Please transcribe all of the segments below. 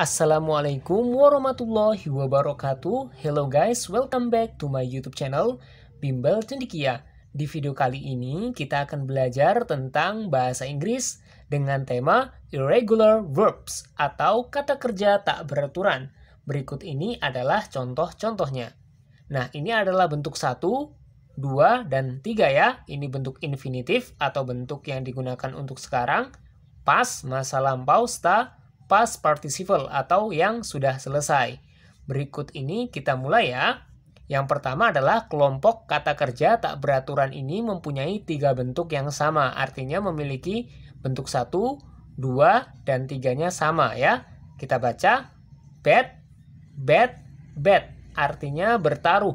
Assalamualaikum warahmatullahi wabarakatuh Hello guys, welcome back to my youtube channel Bimbel Cendikia Di video kali ini kita akan belajar tentang bahasa Inggris Dengan tema Irregular Verbs atau kata kerja tak beraturan Berikut ini adalah contoh-contohnya Nah ini adalah bentuk satu, dua, dan tiga ya Ini bentuk infinitif atau bentuk yang digunakan untuk sekarang Pas, masa lampau, sta, past participle atau yang sudah selesai. Berikut ini kita mulai ya. Yang pertama adalah kelompok kata kerja tak beraturan ini mempunyai tiga bentuk yang sama, artinya memiliki bentuk satu, dua, dan tiganya sama ya. Kita baca bet, bet, bet, artinya bertaruh.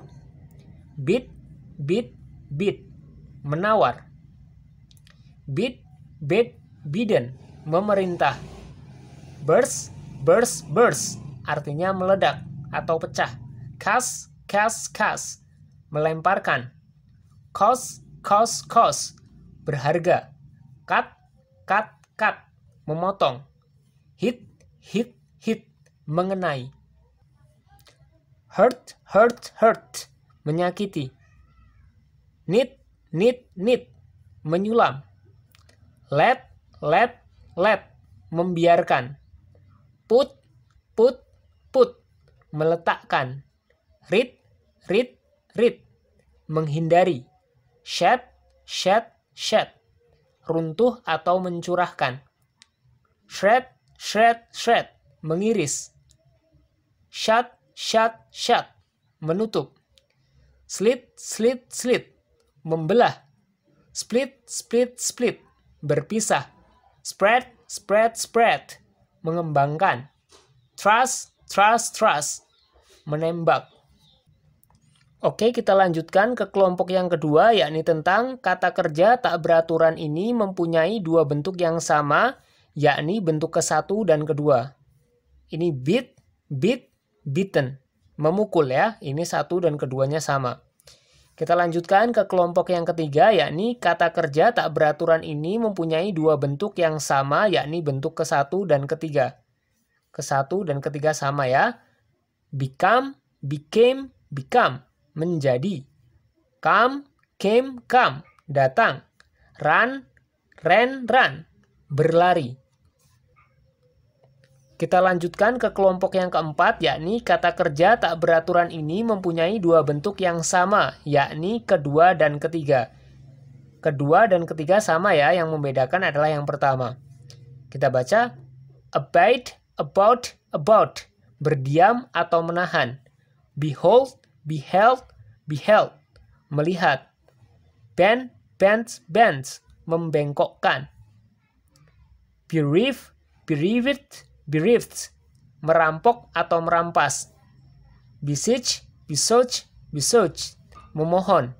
Bid, bid, bid, menawar. Bid, bid, Biden. memerintah burst, burst, burst, artinya meledak atau pecah. Cast, cast, cast, melemparkan. Cost, cost, cost, berharga. Cut, cut, cut, memotong. Hit, hit, hit, mengenai. Hurt, hurt, hurt, menyakiti. Knit, knit, knit, menyulam. Let, let, let, membiarkan put, put, put, meletakkan, read, read, read, menghindari, shed, shed, shed, runtuh atau mencurahkan, shred, shred, shred, mengiris, shut, shut, shut, menutup, slit, slit, slit, membelah, split, split, split, berpisah, spread, spread, spread, mengembangkan. Trust, trust, trust, menembak. Oke, kita lanjutkan ke kelompok yang kedua, yakni tentang kata kerja tak beraturan ini mempunyai dua bentuk yang sama, yakni bentuk ke satu dan kedua. Ini beat, beat, beaten. Memukul ya, ini satu dan keduanya sama. Kita lanjutkan ke kelompok yang ketiga, yakni kata kerja tak beraturan ini mempunyai dua bentuk yang sama, yakni bentuk ke-1 dan ketiga. Ke-1 dan ketiga sama ya. Become, became, become. Menjadi. Come, came, come. Datang. Run, ran, run. Berlari. Kita lanjutkan ke kelompok yang keempat, yakni kata kerja tak beraturan ini mempunyai dua bentuk yang sama, yakni kedua dan ketiga. Kedua dan ketiga sama ya, yang membedakan adalah yang pertama. Kita baca abide, about, about, berdiam atau menahan. Behold, beheld, beheld, melihat. Bend, bends, bends, membengkokkan. Bereave, bereaved, bereft, merampok atau merampas. Beseech, besoch, besoch, memohon.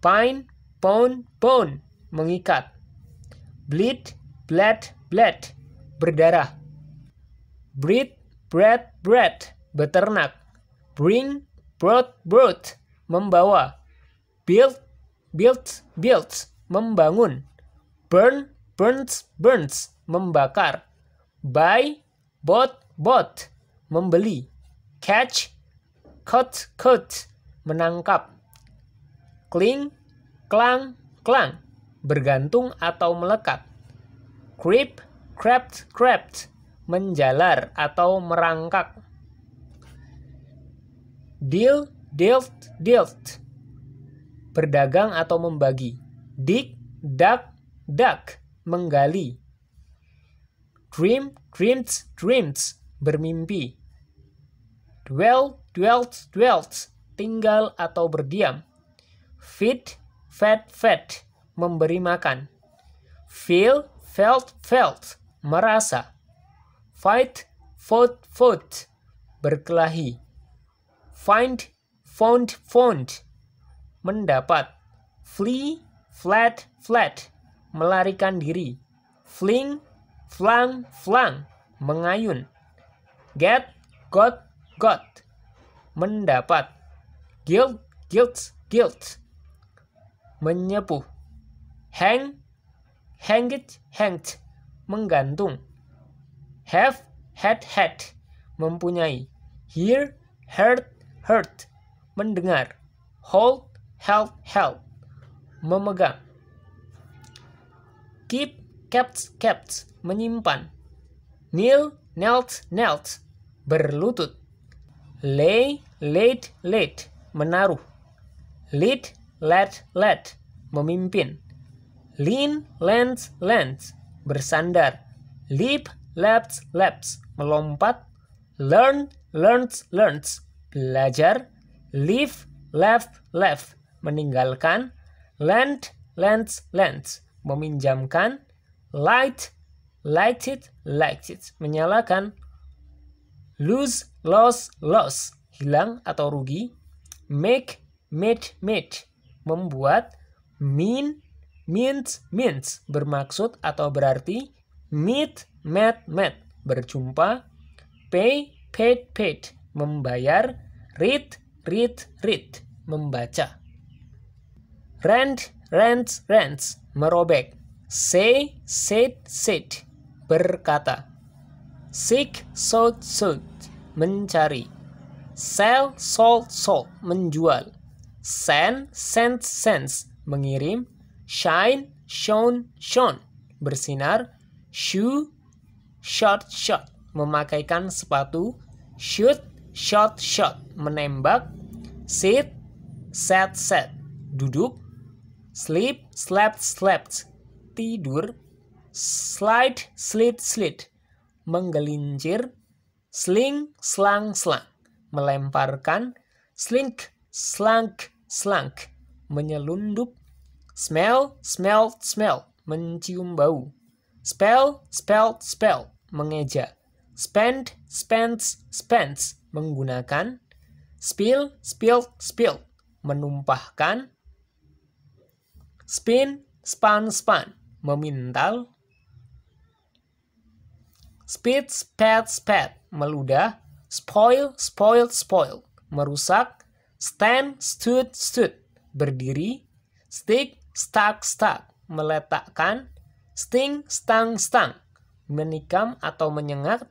Pine, pound, pound, mengikat. Bleed, bled, bled, berdarah. breed bread, bread, beternak. Bring, brought, brought, membawa. Build, built, built, membangun. Burn, burns, burns, membakar buy, bought, bought, membeli, catch, caught, caught, menangkap, cling, clang, clang, bergantung atau melekat, creep, crept, crept, menjalar atau merangkak, deal, dealt, dealt, berdagang atau membagi, dig, duck, duck, menggali, dream, dreams, dreams, bermimpi. Dwell, dwelt, dwelt, tinggal atau berdiam. Feed, fed, fed, memberi makan. Feel, felt, felt, merasa. Fight, fought, fought, berkelahi. Find, found, found, mendapat. Flee, fled, fled, melarikan diri. Fling, flang flang mengayun get got got mendapat guilt guilt guilt menyepuh hang hanged hanged menggantung have had had mempunyai hear heard heard mendengar hold held held memegang keep kept, kept, menyimpan. Kneel, knelt, knelt, berlutut. Lay, laid, laid, menaruh. Lead, led, led, memimpin. Lean, lent, lent, bersandar. Leap, leapt, leapt, melompat. Learn, learnt, learnt, belajar. Leave, left, left, meninggalkan. lent lent, lent, meminjamkan light, lighted, lighted, menyalakan, lose, loss, loss, hilang atau rugi, make, made, made, membuat, mean, means, means, bermaksud atau berarti, meet, met, met, berjumpa, pay, paid, paid, membayar, read, read, read, membaca. Rent, rent rent merobek, Say, said, said. Berkata. Seek, sought, sought. Mencari. Sell, sold, sold. Menjual. Send, sent, sends. Mengirim. Shine, shone, shone. Bersinar. Shoe, shot, shot. Memakaikan sepatu. Shoot, shot, shot. Menembak. Sit, sat, sat. Duduk. Sleep, slept, slept tidur, slide, slid, slid, menggelincir, sling, slang, slang, melemparkan, slink, slank, slank, menyelundup, smell, smell, smell, mencium bau, spell, spell, spell, mengeja, spend, spends, spends, menggunakan, spill, spill, spill, menumpahkan, spin, span, span, memintal, speed, sped, sped, meludah, spoil, spoil, spoil, merusak, stand, stood, stood, berdiri, stick, stuck, stuck, meletakkan, sting, stang, stang, menikam atau menyengat,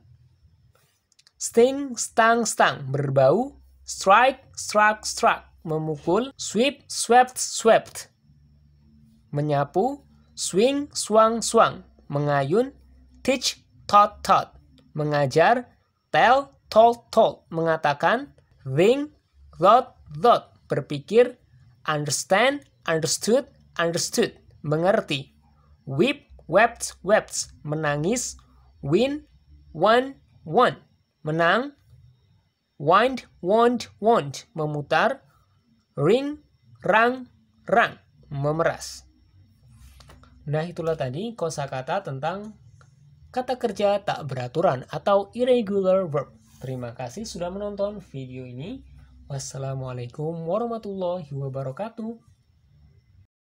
sting, stang, stang, berbau, strike, struck, struck, memukul, sweep, swept, swept, menyapu, swing, swang, swang, mengayun, teach, taught, taught, mengajar, tell, told, told, mengatakan, think, thought, thought, berpikir, understand, understood, understood, mengerti, weep, wept, wept, menangis, win, won, won, menang, wind, wound, wound, memutar, ring, rang, rang, memeras. Nah, itulah tadi kosakata tentang kata kerja tak beraturan atau irregular verb. Terima kasih sudah menonton video ini. Wassalamualaikum warahmatullahi wabarakatuh.